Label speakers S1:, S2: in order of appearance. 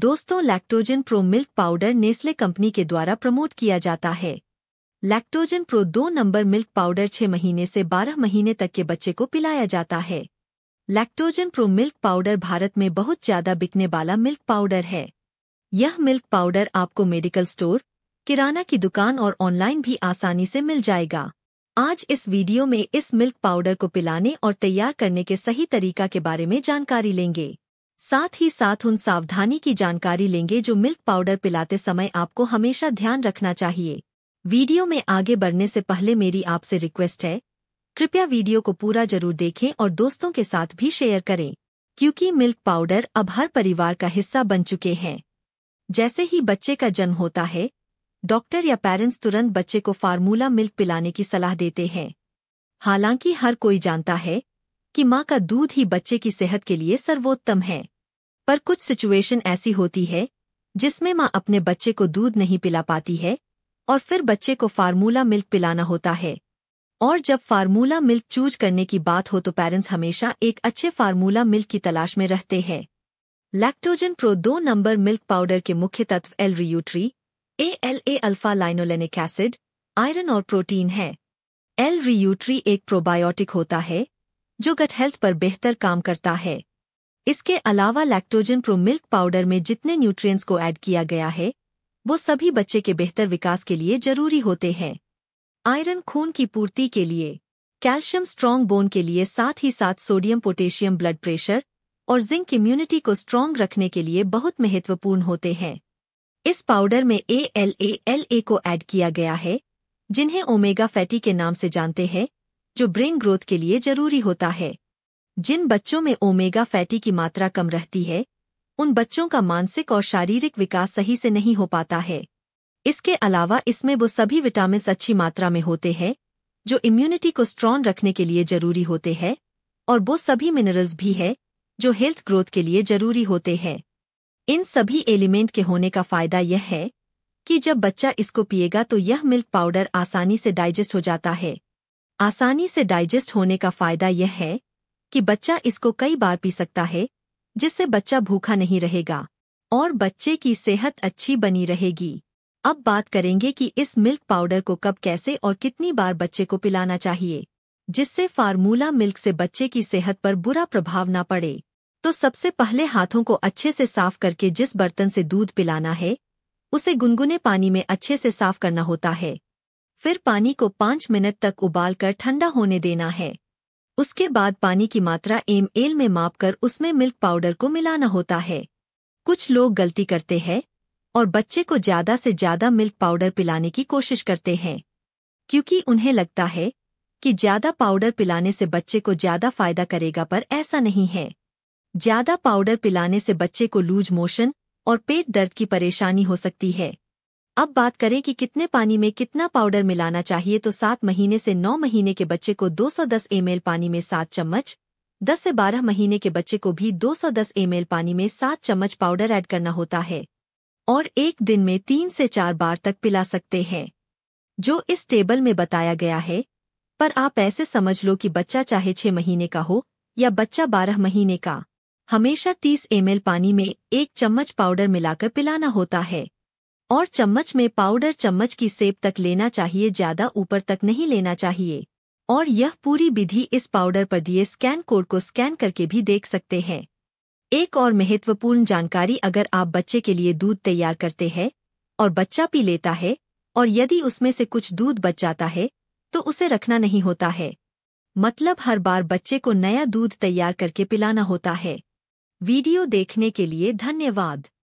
S1: दोस्तों Lactogen pro milk powder Nestle company के द्वारा प्रमोट किया जाता है लैक्टोजन प्रो दो नंबर मिल्क पाउडर छह महीने से बारह महीने तक के बच्चे को पिलाया जाता है Lactogen pro milk powder Bharat में बहुत ज़्यादा बिकने वाला मिल्क पाउडर है यह मिल्क पाउडर आपको मेडिकल स्टोर किराना की दुकान और ऑनलाइन भी आसानी से मिल जाएगा आज इस वीडियो में इस मिल्क पाउडर को पिलाने और तैयार करने के सही तरीका के बारे में जानकारी लेंगे साथ ही साथ उन सावधानी की जानकारी लेंगे जो मिल्क पाउडर पिलाते समय आपको हमेशा ध्यान रखना चाहिए वीडियो में आगे बढ़ने से पहले मेरी आपसे रिक्वेस्ट है कृपया वीडियो को पूरा जरूर देखें और दोस्तों के साथ भी शेयर करें क्योंकि मिल्क पाउडर अब हर परिवार का हिस्सा बन चुके हैं जैसे ही बच्चे का जन्म होता है डॉक्टर या पेरेंट्स तुरंत बच्चे को फार्मूला मिल्क पिलाने की सलाह देते हैं हालांकि हर कोई जानता है कि माँ का दूध ही बच्चे की सेहत के लिए सर्वोत्तम है पर कुछ सिचुएशन ऐसी होती है जिसमें माँ अपने बच्चे को दूध नहीं पिला पाती है और फिर बच्चे को फार्मूला मिल्क पिलाना होता है और जब फार्मूला मिल्क चूज करने की बात हो तो पेरेंट्स हमेशा एक अच्छे फार्मूला मिल्क की तलाश में रहते हैं लैक्टोजन प्रो दो नंबर मिल्क पाउडर के मुख्य तत्व L reuteri A L A alpha linolenic acid iron और प्रोटीन है एल रियूट्री एक प्रोबायोटिक होता है जो गट हेल्थ पर बेहतर काम करता है इसके अलावा लैक्टोजन प्रो मिल्क पाउडर में जितने न्यूट्रिएंट्स को ऐड किया गया है वो सभी बच्चे के बेहतर विकास के लिए जरूरी होते हैं आयरन खून की पूर्ति के लिए कैल्शियम स्ट्रॉन्ग बोन के लिए साथ ही साथ सोडियम पोटेशियम ब्लड प्रेशर और जिंक इम्यूनिटी को स्ट्रॉन्ग रखने के लिए बहुत महत्वपूर्ण होते हैं इस पाउडर में ए एल ए एल ए को ऐड किया गया है जिन्हें ओमेगा फैटी के नाम से जानते हैं जो ब्रेन ग्रोथ के लिए जरूरी होता है जिन बच्चों में ओमेगा फैटी की मात्रा कम रहती है उन बच्चों का मानसिक और शारीरिक विकास सही से नहीं हो पाता है इसके अलावा इसमें वो सभी विटामिन अच्छी मात्रा में होते हैं जो इम्यूनिटी को स्ट्रॉन्ग रखने के लिए जरूरी होते हैं और वो सभी मिनरल्स भी है जो हेल्थ ग्रोथ के लिए जरूरी होते हैं इन सभी एलिमेंट के होने का फायदा यह है कि जब बच्चा इसको पिएगा तो यह मिल्क पाउडर आसानी से डाइजेस्ट हो जाता है आसानी से डाइजेस्ट होने का फायदा यह है कि बच्चा इसको कई बार पी सकता है जिससे बच्चा भूखा नहीं रहेगा और बच्चे की सेहत अच्छी बनी रहेगी अब बात करेंगे कि इस मिल्क पाउडर को कब कैसे और कितनी बार बच्चे को पिलाना चाहिए जिससे फार्मूला मिल्क से बच्चे की सेहत पर बुरा प्रभाव ना पड़े तो सबसे पहले हाथों को अच्छे से साफ करके जिस बर्तन से दूध पिलाना है उसे गुनगुने पानी में अच्छे से साफ करना होता है फिर पानी को पाँच मिनट तक उबालकर ठंडा होने देना है उसके बाद पानी की मात्रा एम एल में माप कर उसमें मिल्क पाउडर को मिलाना होता है कुछ लोग गलती करते हैं और बच्चे को ज़्यादा से ज़्यादा मिल्क पाउडर पिलाने की कोशिश करते हैं क्योंकि उन्हें लगता है कि ज़्यादा पाउडर पिलाने से बच्चे को ज़्यादा फायदा करेगा पर ऐसा नहीं है ज़्यादा पाउडर पिलाने से बच्चे को लूज मोशन और पेट दर्द की परेशानी हो सकती है अब बात करें कि कितने पानी में कितना पाउडर मिलाना चाहिए तो सात महीने से नौ महीने के बच्चे को 210 सौ पानी में सात चम्मच दस से बारह महीने के बच्चे को भी 210 सौ पानी में सात चम्मच पाउडर ऐड करना होता है और एक दिन में तीन से चार बार तक पिला सकते हैं जो इस टेबल में बताया गया है पर आप ऐसे समझ लो कि बच्चा चाहे छह महीने का हो या बच्चा बारह महीने का हमेशा 30 एमएल पानी में एक चम्मच पाउडर मिलाकर पिलाना होता है और चम्मच में पाउडर चम्मच की सेब तक लेना चाहिए ज्यादा ऊपर तक नहीं लेना चाहिए और यह पूरी विधि इस पाउडर पर दिए स्कैन कोड को स्कैन करके भी देख सकते हैं एक और महत्वपूर्ण जानकारी अगर आप बच्चे के लिए दूध तैयार करते हैं और बच्चा पी लेता है और यदि उसमें से कुछ दूध बच जाता है तो उसे रखना नहीं होता है मतलब हर बार बच्चे को नया दूध तैयार करके पिलाना होता है वीडियो देखने के लिए धन्यवाद